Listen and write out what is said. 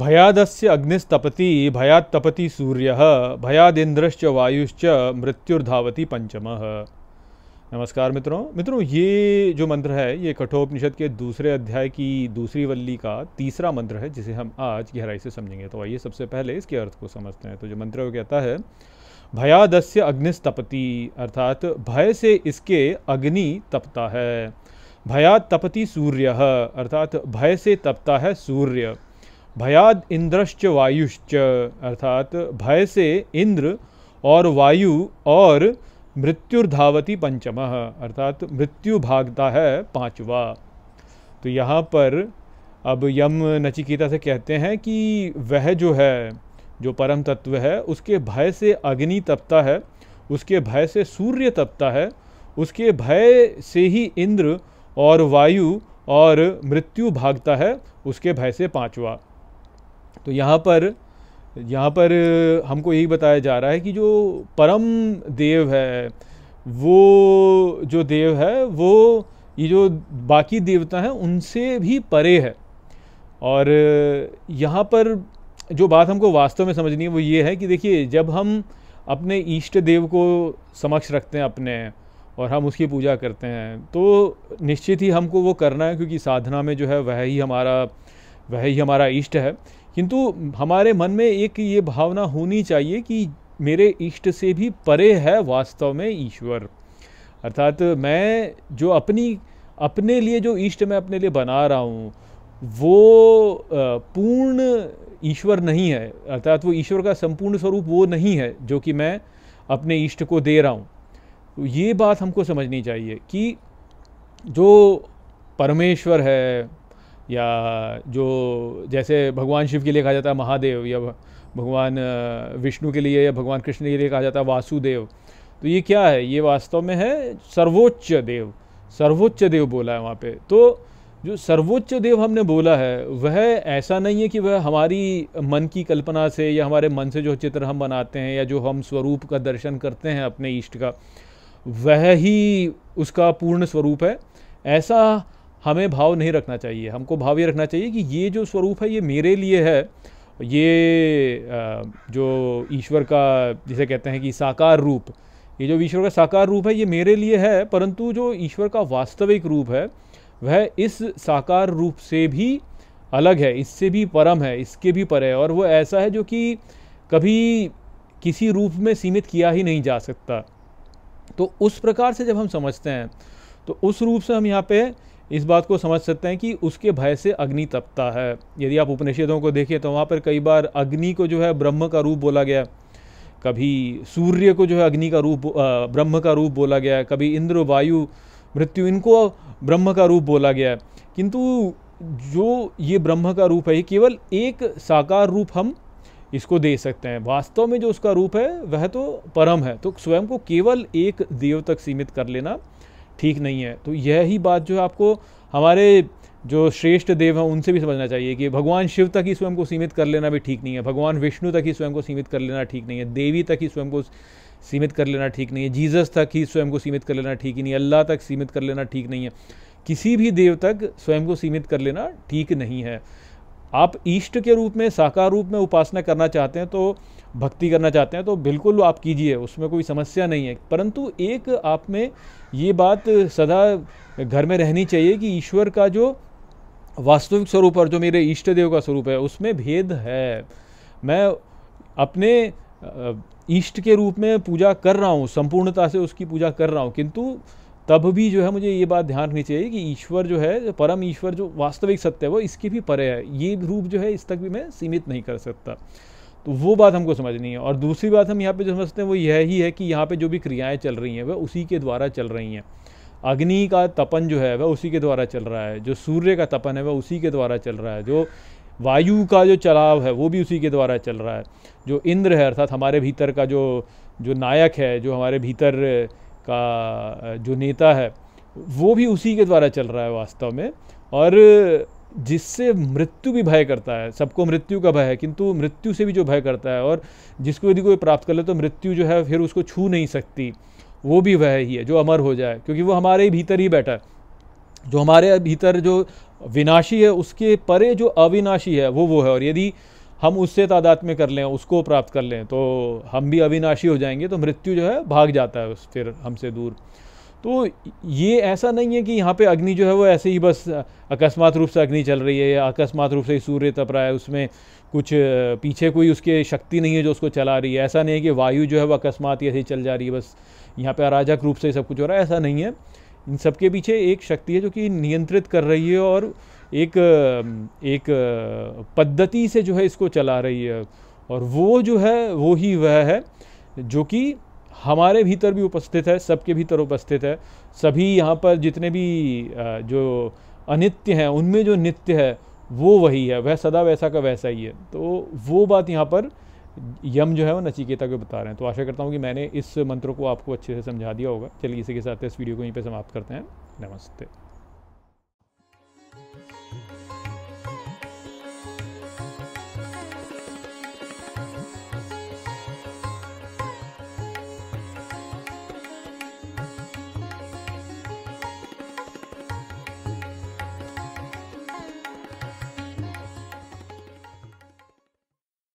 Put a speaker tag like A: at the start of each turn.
A: भयादस्य अग्निस्तपति भयात्तपति सूर्य भयादेन्द्रश्च वायुश्च मृत्युर्धावति पंचम नमस्कार मित्रों मित्रों ये जो मंत्र है ये कठोपनिषद के दूसरे अध्याय की दूसरी वल्ली का तीसरा मंत्र है जिसे हम आज गहराई से समझेंगे तो आइए सबसे पहले इसके अर्थ को समझते हैं तो जो मंत्र वो कहता है भयादस्य अग्निस्तपति अर्थात भय से इसके अग्नि तपता है भया तपति सूर्य अर्थात भय से तपता है सूर्य भयाद इंद्रश्च वायुश्च अर्थात भय से इंद्र और वायु और मृत्युर्धावती पंचम अर्थात मृत्यु भागता है पांचवा तो यहाँ पर अब यम नचिकेता से कहते हैं कि वह जो है जो परम तत्व है उसके भय से अग्नि तपता है उसके भय से सूर्य तपता है उसके भय से ही इंद्र और वायु और मृत्यु भागता है उसके भय से पांचवा तो यहाँ पर यहाँ पर हमको यही बताया जा रहा है कि जो परम देव है वो जो देव है वो ये जो बाकी देवता हैं उनसे भी परे है और यहाँ पर जो बात हमको वास्तव में समझनी है वो ये है कि देखिए जब हम अपने इष्ट देव को समक्ष रखते हैं अपने और हम उसकी पूजा करते हैं तो निश्चित ही हमको वो करना है क्योंकि साधना में जो है वह ही हमारा वह ही हमारा इष्ट है किंतु हमारे मन में एक ये भावना होनी चाहिए कि मेरे इष्ट से भी परे है वास्तव में ईश्वर अर्थात मैं जो अपनी अपने लिए जो इष्ट मैं अपने लिए बना रहा हूँ वो पूर्ण ईश्वर नहीं है अर्थात वो ईश्वर का संपूर्ण स्वरूप वो नहीं है जो कि मैं अपने इष्ट को दे रहा हूँ तो ये बात हमको समझनी चाहिए कि जो परमेश्वर है या जो जैसे भगवान शिव के लिए कहा जाता है महादेव या भगवान विष्णु के लिए या भगवान कृष्ण के लिए कहा जाता है वासुदेव तो ये क्या है ये वास्तव में है सर्वोच्च देव सर्वोच्च देव बोला है वहाँ पे तो जो सर्वोच्च देव हमने बोला है वह ऐसा नहीं है कि वह हमारी मन की कल्पना से या हमारे मन से जो चित्र हम बनाते हैं या जो हम स्वरूप का दर्शन करते हैं अपने इष्ट का वह ही उसका पूर्ण स्वरूप है ऐसा हमें भाव नहीं रखना चाहिए हमको भाव ये रखना चाहिए कि ये जो स्वरूप है ये मेरे लिए है ये जो ईश्वर का जिसे कहते हैं कि साकार रूप ये जो ईश्वर का साकार रूप है ये मेरे लिए है परंतु जो ईश्वर का वास्तविक रूप है वह इस साकार रूप से भी अलग है इससे भी परम है इसके भी पर है और वो ऐसा है जो कि कभी किसी रूप में सीमित किया ही नहीं जा सकता तो उस प्रकार से जब हम समझते हैं तो उस रूप से हम यहाँ पे इस बात को समझ सकते हैं कि उसके भय से अग्नि तपता है यदि आप उपनिषदों को देखें तो वहाँ पर कई बार अग्नि को जो है ब्रह्म का रूप बोला गया कभी सूर्य को जो है अग्नि का रूप ब्रह्म का रूप बोला गया कभी इंद्र वायु मृत्यु इनको ब्रह्म का रूप बोला गया है किंतु जो ये ब्रह्म का रूप है ये केवल एक साकार रूप हम इसको दे सकते हैं वास्तव में जो उसका रूप है वह तो परम है तो स्वयं को केवल एक देव तक सीमित कर लेना ठीक नहीं है तो यही बात जो है आपको हमारे जो श्रेष्ठ देव हैं उनसे भी समझना चाहिए कि भगवान शिव तक ही स्वयं को सीमित कर लेना भी ठीक नहीं है भगवान विष्णु तक ही स्वयं को सीमित कर लेना ठीक नहीं है देवी तक ही स्वयं को सीमित कर लेना ठीक नहीं है जीसस तक ही स्वयं को सीमित कर लेना ठीक ही नहीं है अल्लाह तक सीमित कर लेना ठीक नहीं है किसी भी देव तक स्वयं को सीमित कर लेना ठीक नहीं है आप ईष्ट के रूप में साकार रूप में उपासना करना चाहते हैं तो भक्ति करना चाहते हैं तो बिल्कुल आप कीजिए उसमें कोई समस्या नहीं है परंतु एक आप में ये बात सदा घर में रहनी चाहिए कि ईश्वर का जो वास्तविक स्वरूप और जो मेरे इष्ट देव का स्वरूप है उसमें भेद है मैं अपने इष्ट के रूप में पूजा कर रहा हूँ संपूर्णता से उसकी पूजा कर रहा हूँ किंतु तब भी जो है मुझे ये बात ध्यान रखनी चाहिए कि ईश्वर जो है परम ईश्वर जो वास्तविक सत्य है वो इसके भी परे है ये रूप जो है इस तक भी मैं सीमित नहीं कर सकता तो वो बात हमको समझनी है और दूसरी बात हम यहाँ पे जो समझते हैं वो यह ही है कि यहाँ पे जो भी क्रियाएं चल रही हैं वह उसी के द्वारा चल रही हैं अग्नि का तपन जो है वह उसी के द्वारा चल रहा है जो सूर्य का तपन है वह उसी के द्वारा चल रहा है जो वायु का जो चलाव है वो भी उसी के द्वारा चल रहा है जो इंद्र है अर्थात हमारे भीतर का जो जो नायक है जो हमारे भीतर का जो नेता है वो भी उसी के द्वारा चल रहा है वास्तव में और जिससे मृत्यु भी भय करता है सबको मृत्यु का भय है किंतु मृत्यु से भी जो भय करता है और जिसको यदि कोई प्राप्त कर ले तो मृत्यु जो है फिर उसको छू नहीं सकती वो भी वह ही है जो अमर हो जाए क्योंकि वो हमारे ही भीतर ही बैठा है जो हमारे भीतर जो विनाशी है उसके परे जो अविनाशी है वो वो है और यदि हम उससे तादाद में कर लें उसको प्राप्त कर लें तो हम भी अविनाशी हो जाएंगे तो मृत्यु जो है भाग जाता है उस फिर हमसे दूर तो ये ऐसा नहीं है कि यहाँ पे अग्नि जो है वो ऐसे ही बस अकस्मात रूप से अग्नि चल रही है या अकस्मात रूप से ही सूर्य तप रहा है उसमें कुछ पीछे कोई उसके शक्ति नहीं है जो उसको चला रही है ऐसा नहीं है कि वायु जो है वो अकस्मात ही ऐसे ही चल जा रही है बस यहाँ पे अराजक रूप से सब कुछ हो रहा है ऐसा नहीं है इन सबके पीछे एक शक्ति है जो कि नियंत्रित कर रही है और एक एक पद्धति से जो है इसको चला रही है और वो जो है वो ही वह है जो कि हमारे भीतर भी उपस्थित है सबके भीतर उपस्थित है सभी यहाँ पर जितने भी जो अनित्य हैं उनमें जो नित्य है वो वही है वह सदा वैसा का वैसा ही है तो वो बात यहाँ पर यम जो है वो नचिकेता को बता रहे हैं तो आशा करता हूँ कि मैंने इस मंत्र को आपको अच्छे से समझा दिया होगा चलिए इसी के साथ इस वीडियो को यहीं पर समाप्त करते हैं नमस्ते